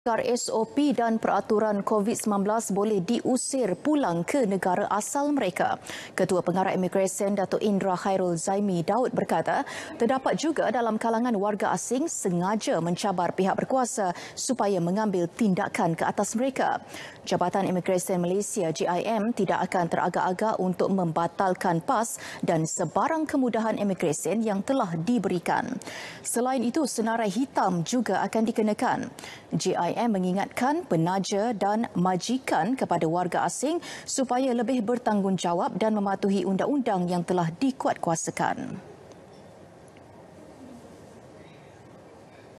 Agar SOP dan peraturan COVID-19 boleh diusir pulang ke negara asal mereka. Ketua Pengarah Immigration Datuk Indra Khairul Zaimi Daud berkata, terdapat juga dalam kalangan warga asing sengaja mencabar pihak berkuasa supaya mengambil tindakan ke atas mereka. Jabatan Immigration Malaysia (JIM) tidak akan teragak-agak untuk membatalkan PAS dan sebarang kemudahan immigration yang telah diberikan. Selain itu, senarai hitam juga akan dikenakan. JIM IM mengingatkan penaja dan majikan kepada warga asing supaya lebih bertanggungjawab dan mematuhi undang-undang yang telah dikuatkuasakan.